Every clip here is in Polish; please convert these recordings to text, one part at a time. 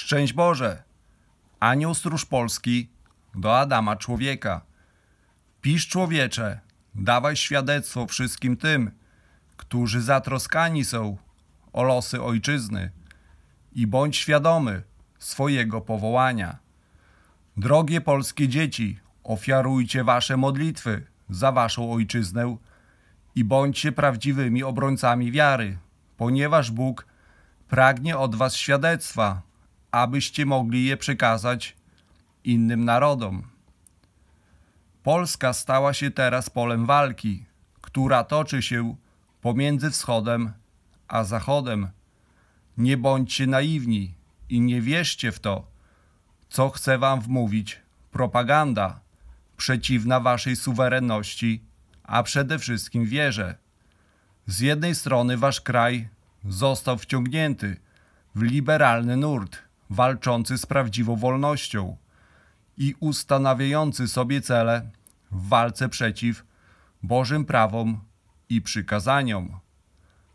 Szczęść Boże! Anioł Stróż Polski do Adama Człowieka. Pisz człowiecze, dawaj świadectwo wszystkim tym, którzy zatroskani są o losy ojczyzny i bądź świadomy swojego powołania. Drogie polskie dzieci, ofiarujcie wasze modlitwy za waszą ojczyznę i bądźcie prawdziwymi obrońcami wiary, ponieważ Bóg pragnie od was świadectwa abyście mogli je przekazać innym narodom. Polska stała się teraz polem walki, która toczy się pomiędzy Wschodem a Zachodem. Nie bądźcie naiwni i nie wierzcie w to, co chce wam wmówić propaganda przeciwna waszej suwerenności, a przede wszystkim wierze. Z jednej strony wasz kraj został wciągnięty w liberalny nurt – walczący z prawdziwą wolnością i ustanawiający sobie cele w walce przeciw Bożym prawom i przykazaniom.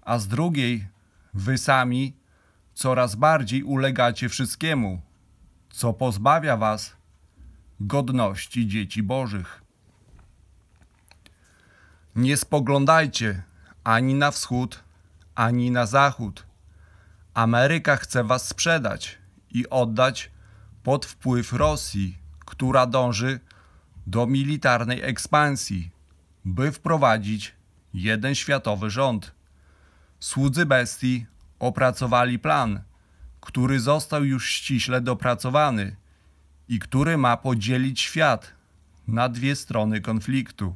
A z drugiej, wy sami coraz bardziej ulegacie wszystkiemu, co pozbawia was godności dzieci Bożych. Nie spoglądajcie ani na wschód, ani na zachód. Ameryka chce was sprzedać i oddać pod wpływ Rosji, która dąży do militarnej ekspansji, by wprowadzić jeden światowy rząd. Słudzy bestii opracowali plan, który został już ściśle dopracowany i który ma podzielić świat na dwie strony konfliktu.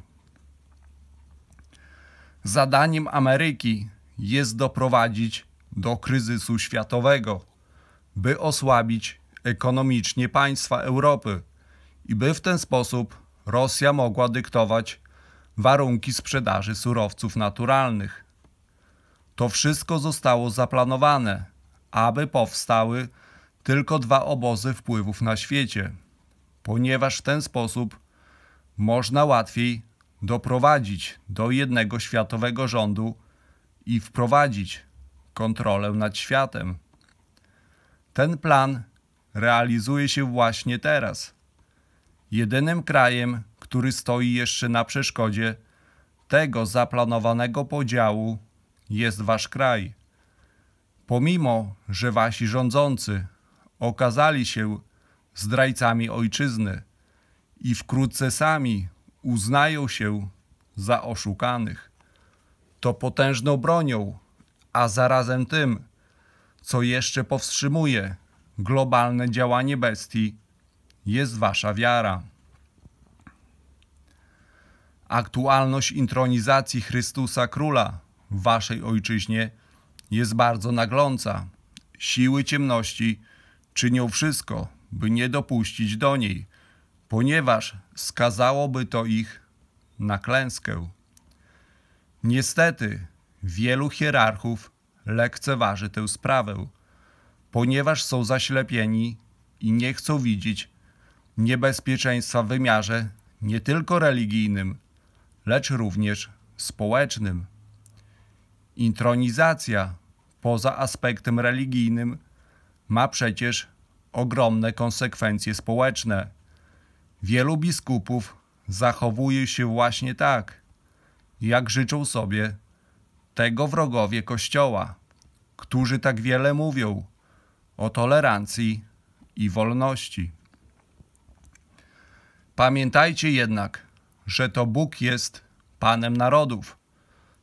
Zadaniem Ameryki jest doprowadzić do kryzysu światowego by osłabić ekonomicznie państwa Europy i by w ten sposób Rosja mogła dyktować warunki sprzedaży surowców naturalnych. To wszystko zostało zaplanowane, aby powstały tylko dwa obozy wpływów na świecie, ponieważ w ten sposób można łatwiej doprowadzić do jednego światowego rządu i wprowadzić kontrolę nad światem. Ten plan realizuje się właśnie teraz. Jedynym krajem, który stoi jeszcze na przeszkodzie tego zaplanowanego podziału, jest wasz kraj. Pomimo, że wasi rządzący okazali się zdrajcami ojczyzny i wkrótce sami uznają się za oszukanych, to potężną bronią, a zarazem tym co jeszcze powstrzymuje globalne działanie bestii, jest wasza wiara. Aktualność intronizacji Chrystusa Króla w waszej ojczyźnie jest bardzo nagląca. Siły ciemności czynią wszystko, by nie dopuścić do niej, ponieważ skazałoby to ich na klęskę. Niestety, wielu hierarchów lekceważy tę sprawę, ponieważ są zaślepieni i nie chcą widzieć niebezpieczeństwa w wymiarze nie tylko religijnym, lecz również społecznym. Intronizacja poza aspektem religijnym ma przecież ogromne konsekwencje społeczne. Wielu biskupów zachowuje się właśnie tak, jak życzą sobie tego wrogowie Kościoła którzy tak wiele mówią o tolerancji i wolności. Pamiętajcie jednak, że to Bóg jest Panem narodów.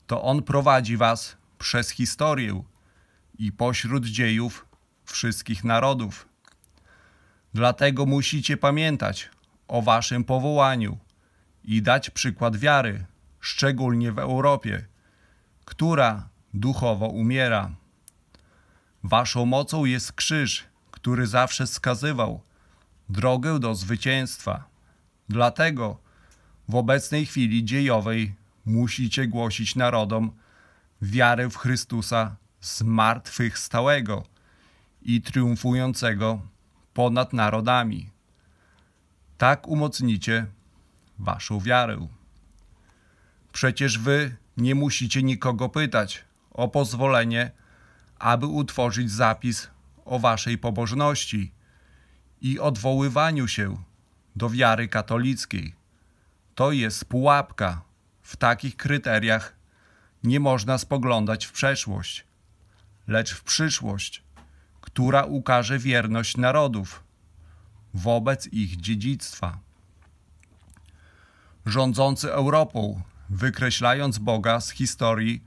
To On prowadzi Was przez historię i pośród dziejów wszystkich narodów. Dlatego musicie pamiętać o Waszym powołaniu i dać przykład wiary, szczególnie w Europie, która duchowo umiera. Waszą mocą jest krzyż, który zawsze wskazywał drogę do zwycięstwa. Dlatego w obecnej chwili dziejowej musicie głosić narodom wiarę w Chrystusa zmartwychwstałego i triumfującego ponad narodami. Tak umocnicie waszą wiarę. Przecież wy nie musicie nikogo pytać o pozwolenie aby utworzyć zapis o waszej pobożności i odwoływaniu się do wiary katolickiej. To jest pułapka. W takich kryteriach nie można spoglądać w przeszłość, lecz w przyszłość, która ukaże wierność narodów wobec ich dziedzictwa. Rządzący Europą, wykreślając Boga z historii,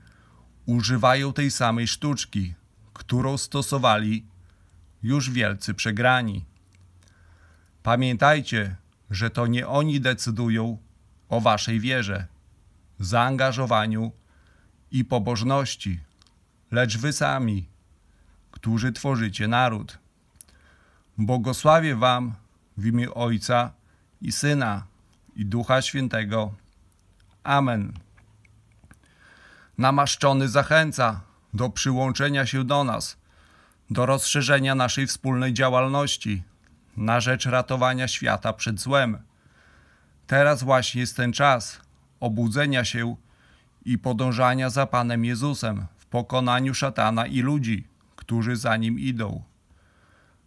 używają tej samej sztuczki – którą stosowali już wielcy przegrani. Pamiętajcie, że to nie oni decydują o waszej wierze, zaangażowaniu i pobożności, lecz wy sami, którzy tworzycie naród. Błogosławię wam w imię Ojca i Syna i Ducha Świętego. Amen. Namaszczony zachęca do przyłączenia się do nas, do rozszerzenia naszej wspólnej działalności na rzecz ratowania świata przed złem. Teraz właśnie jest ten czas obudzenia się i podążania za Panem Jezusem w pokonaniu szatana i ludzi, którzy za nim idą.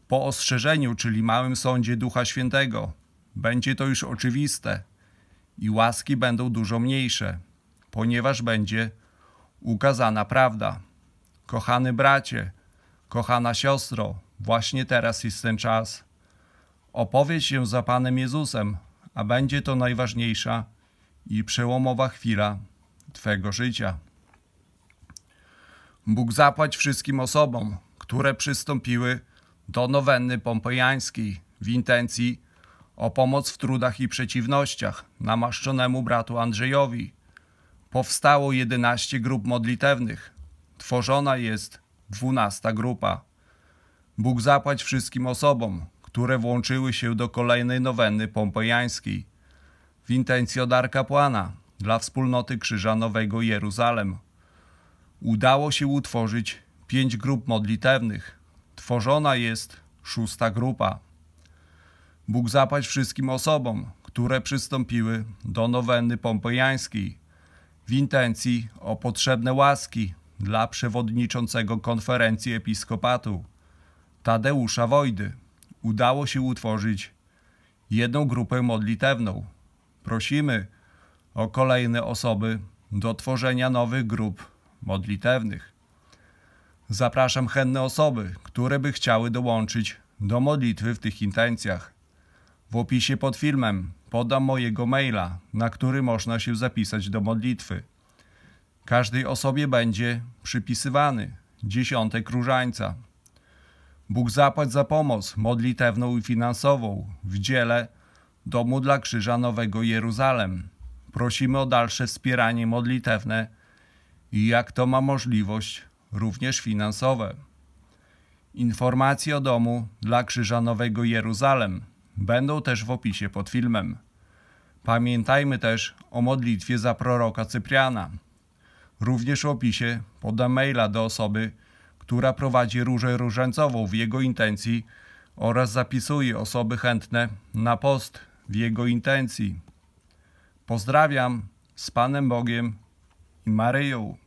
Po ostrzeżeniu, czyli małym sądzie Ducha Świętego, będzie to już oczywiste i łaski będą dużo mniejsze, ponieważ będzie ukazana prawda. Kochany bracie, kochana siostro, właśnie teraz jest ten czas. Opowiedz się za Panem Jezusem, a będzie to najważniejsza i przełomowa chwila Twego życia. Bóg zapłać wszystkim osobom, które przystąpiły do nowenny pompejańskiej w intencji o pomoc w trudach i przeciwnościach namaszczonemu bratu Andrzejowi. Powstało 11 grup modlitewnych, Tworzona jest dwunasta grupa. Bóg zapłać wszystkim osobom, które włączyły się do kolejnej nowenny pompejańskiej. W intencjo dar kapłana dla wspólnoty Krzyża Nowego Jeruzalem. Udało się utworzyć pięć grup modlitewnych. Tworzona jest szósta grupa. Bóg zapłać wszystkim osobom, które przystąpiły do nowenny pompejańskiej w intencji o potrzebne łaski dla przewodniczącego konferencji episkopatu Tadeusza Wojdy udało się utworzyć jedną grupę modlitewną. Prosimy o kolejne osoby do tworzenia nowych grup modlitewnych. Zapraszam chętne osoby, które by chciały dołączyć do modlitwy w tych intencjach. W opisie pod filmem podam mojego maila, na który można się zapisać do modlitwy. Każdej osobie będzie przypisywany dziesiątek różańca. Bóg zapłać za pomoc modlitewną i finansową w dziele Domu dla Krzyża Nowego Jeruzalem. Prosimy o dalsze wspieranie modlitewne i jak to ma możliwość również finansowe. Informacje o Domu dla Krzyża Nowego Jeruzalem będą też w opisie pod filmem. Pamiętajmy też o modlitwie za proroka Cypriana – Również w opisie podam maila do osoby, która prowadzi różę różańcową w jego intencji oraz zapisuje osoby chętne na post w jego intencji. Pozdrawiam z Panem Bogiem i Maryją.